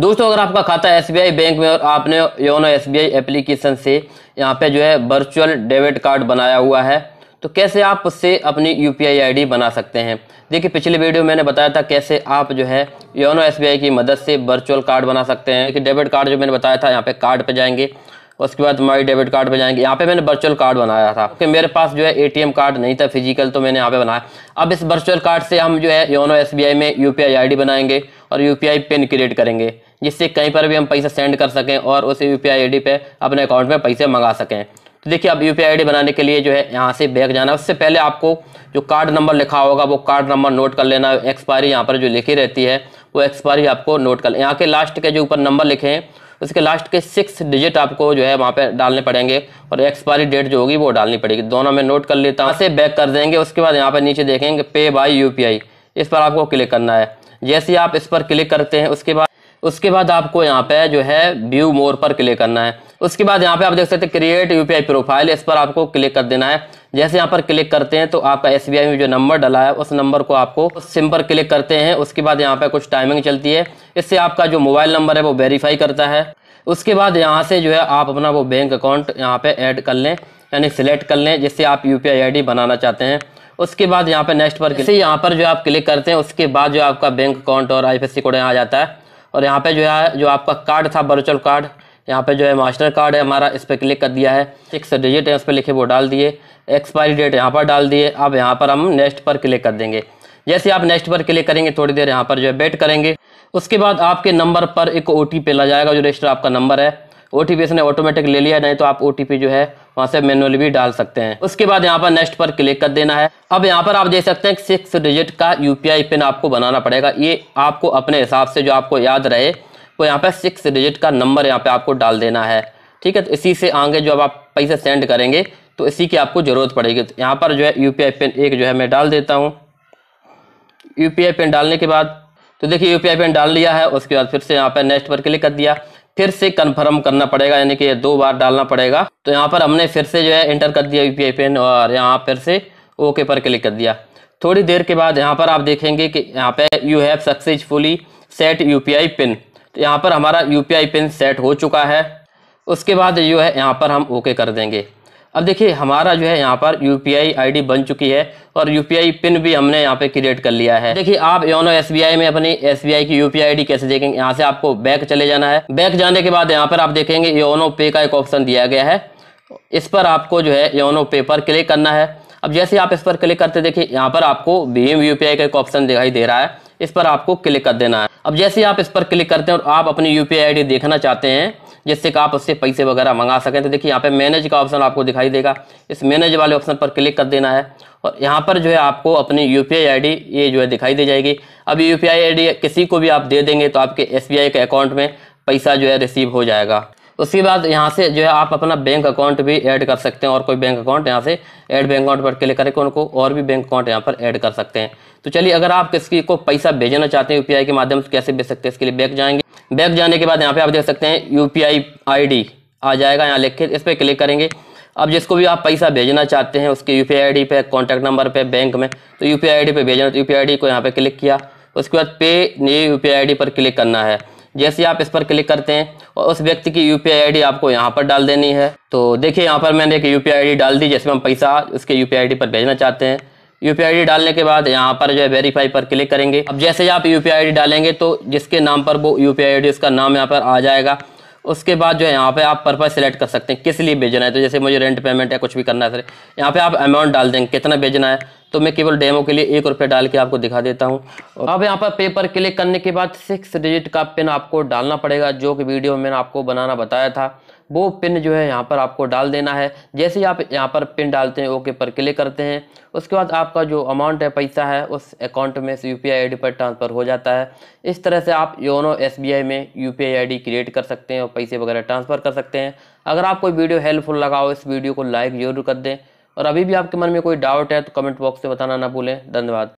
दोस्तों अगर आपका खाता एस बैंक में और आपने योनो एस बी एप्लीकेशन से यहाँ पे जो है वर्चुअल डेबिट कार्ड बनाया हुआ है तो कैसे आप उससे अपनी यू पी आई बना सकते हैं देखिए पिछले वीडियो मैंने बताया था कैसे आप जो है योनो एस की मदद से वर्चुअल कार्ड बना सकते हैं कि डेबिट कार्ड जो मैंने बताया था यहाँ पे कार्ड पे जाएंगे उसके बाद माई डेबिट कार्ड पे जाएंगे यहाँ पे मैंने वर्चुअल कार्ड बनाया था क्योंकि मेरे पास जो है एटीएम कार्ड नहीं था फिजिकल तो मैंने यहाँ पे बनाया अब इस वर्चुअल कार्ड से हम जो है योनो एस में यू पी बनाएंगे और यू पिन क्रिएट करेंगे जिससे कहीं पर भी हम पैसा सेंड कर सकें और उस यू पी पे अपने अकाउंट में पैसे मंगा सकें तो देखिए अब यू पी बनाने के लिए जो है यहाँ से बैग जाना है उससे पहले आपको जो कार्ड नंबर लिखा होगा वो कार्ड नंबर नोट कर लेना एक्सपायरी यहाँ पर जो लिखी रहती है वो एक्सपायरी आपको नोट कर यहाँ के लास्ट के जो ऊपर नंबर लिखे हैं उसके लास्ट के सिक्स डिजिट आपको जो है वहाँ पे डालने पड़ेंगे और एक्सपायरी डेट जो होगी वो डालनी पड़ेगी दोनों में नोट कर लेता हूँ से बैक कर देंगे उसके बाद यहाँ पर नीचे देखेंगे पे बाय यू इस पर आपको क्लिक करना है जैसे आप इस पर क्लिक करते हैं उसके बाद उसके बाद आपको यहाँ पे जो है व्यू मोर पर क्लिक करना है उसके बाद यहाँ पे आप देख सकते हैं क्रिएट यूपीआई प्रोफाइल इस पर आपको क्लिक कर देना है जैसे यहाँ पर क्लिक करते हैं तो आपका एस में जो नंबर डला है उस नंबर को आपको सिम पर क्लिक करते हैं उसके बाद यहाँ पे कुछ टाइमिंग चलती है इससे आपका जो मोबाइल नंबर है वो वेरीफाई करता है उसके बाद यहाँ से जो है आप अपना वो बैंक अकाउंट यहाँ पे ऐड कर लें यानी सिलेक्ट कर लें जिससे आप यू पी बनाना चाहते हैं उसके बाद यहाँ पे नेक्स्ट पर किसी यहाँ पर जो आप क्लिक करते हैं उसके बाद जो आपका बैंक अकाउंट और आईएफएससी कोड यहाँ आ जाता है और यहाँ पे जो है जो आपका कार्ड था वर्चुअल कार्ड यहाँ पे जो है मास्टर कार्ड है हमारा इस पर क्लिक कर दिया है सिक्स डिजिट है उस पर लिखे वो डाल दिए एक्सपायरी डेट यहाँ पर डाल दिए अब यहाँ पर हम नेक्स्ट पर क्लिक कर देंगे जैसे आप नेक्स्ट पर क्लिक करेंगे थोड़ी देर यहाँ पर जो है वेट करेंगे उसके बाद आपके नंबर पर एक ओ टी जाएगा जो रजिस्टर आपका नंबर है ओ टी इसने ऑटोमेटिक ले लिया नहीं तो आप ओ जो है वहां से मेनुअली भी डाल सकते हैं उसके बाद यहाँ पर नेक्स्ट पर क्लिक कर देना है अब यहाँ पर आप देख सकते हैं सिक्स डिजिट का यूपीआई पिन आपको बनाना पड़ेगा ये आपको अपने हिसाब से जो आपको याद रहे वो यहाँ पर सिक्स डिजिट का नंबर यहाँ पर आपको डाल देना है ठीक है तो इसी से आगे जो आप पैसे सेंड करेंगे तो इसी की आपको ज़रूरत पड़ेगी तो यहाँ पर जो है यू पिन एक जो है मैं डाल देता हूँ यू पिन डालने के बाद तो देखिए यू पिन डाल लिया है उसके बाद फिर से यहाँ पर नेक्स्ट पर क्लिक कर दिया फिर से कंफर्म करना पड़ेगा यानी कि दो बार डालना पड़ेगा तो यहाँ पर हमने फिर से जो है इंटर कर दिया यू पिन और यहाँ फिर से ओके पर क्लिक कर दिया थोड़ी देर के बाद यहाँ पर आप देखेंगे कि यहाँ पर you have successfully set U pin तो यहाँ पर हमारा यू पिन सेट हो चुका है उसके बाद जो है यहाँ पर हम ओके कर देंगे अब देखिए हमारा जो है यहाँ पर यू पी बन चुकी है और यू पिन भी हमने यहाँ पे क्रिएट कर लिया है देखिए आप योनो एस में अपनी एस की यू पी कैसे देखेंगे यहाँ से आपको बैक चले जाना है बैक जाने के बाद यहाँ पर आप देखेंगे योनो पे का एक ऑप्शन दिया गया है इस पर आपको जो है योनो पे पर क्लिक करना है अब जैसे आप इस पर क्लिक करते देखिए यहाँ पर आपको भीम यू का एक ऑप्शन दिखाई दे रहा है इस पर आपको क्लिक कर देना है अब जैसे आप इस पर क्लिक करते हैं और आप अपनी यू पी देखना चाहते हैं जिससे कि आप उससे पैसे वगैरह मंगा सकें तो देखिए यहाँ पे मैनेज का ऑप्शन आपको दिखाई देगा इस मैनेज वाले ऑप्शन पर क्लिक कर देना है और यहाँ पर जो है आपको अपनी यू पी ये जो है दिखाई दे जाएगी अब यू पी किसी को भी आप दे देंगे तो आपके एस के अकाउंट में पैसा जो है रिसीव हो जाएगा उसके बाद यहाँ से जो है आप अपना बैंक अकाउंट भी ऐड कर सकते हैं और कोई बैंक अकाउंट यहाँ से ऐड बैंक अकाउंट पर क्लिक करके उनको और भी बैंक अकाउंट यहाँ पर ऐड कर सकते हैं तो चलिए अगर आप किसी को पैसा भेजना चाहते हैं यूपीआई के माध्यम से कैसे भेज सकते हैं इसके लिए बैंक जाएंगे बैक जाने के बाद यहाँ पे आप देख सकते हैं यू पी आ जाएगा यहाँ लिख के इस पर क्लिक करेंगे अब जिसको भी आप पैसा भेजना चाहते हैं उसके U P pay contact number पर बैंक में तो यू पी पर भेजना यू तो पी को यहाँ पर क्लिक किया उसके बाद पे न्यू यू पी पर क्लिक करना है जैसे आप इस पर क्लिक करते हैं और उस व्यक्ति की यू पी आपको यहाँ पर डाल देनी है तो देखिए यहाँ पर मैंने एक यू पी डाल दी जिसमें हम पैसा उसके यू पी पर भेजना चाहते हैं यू पी डालने के बाद यहाँ पर जो है वेरीफाई पर क्लिक करेंगे अब जैसे ही आप यू पी डालेंगे तो जिसके नाम पर वो यू पी उसका नाम यहाँ पर आ जाएगा उसके बाद जो है यहाँ पे आप पर्पज सेलेक्ट कर सकते हैं किस लिए भेजना है तो जैसे मुझे रेंट पेमेंट या कुछ भी करना है सर यहाँ पे आप अमाउंट डाल देंगे कितना भेजना है तो मैं केवल डेमो के लिए एक रुपये डाल के आपको दिखा देता हूँ अब यहाँ पर पेपर क्लिक करने के बाद सिक्स डिजिट का पिन आपको डालना पड़ेगा जो कि वीडियो मैंने आपको बनाना बताया था वो पिन जो है यहाँ पर आपको डाल देना है जैसे ही आप यहाँ पर पिन डालते हैं ओके पर क्लिक करते हैं उसके बाद आपका जो अमाउंट है पैसा है उस अकाउंट में यू पी आई पर ट्रांसफ़र हो जाता है इस तरह से आप योनो एस में यू पी क्रिएट कर सकते हैं और पैसे वगैरह ट्रांसफ़र कर सकते हैं अगर आपको वीडियो हेल्पफुल लगा हो इस वीडियो को लाइक ज़रूर कर दें और अभी भी आपके मन में कोई डाउट है तो कमेंट बॉक्स से बताना ना भूलें धन्यवाद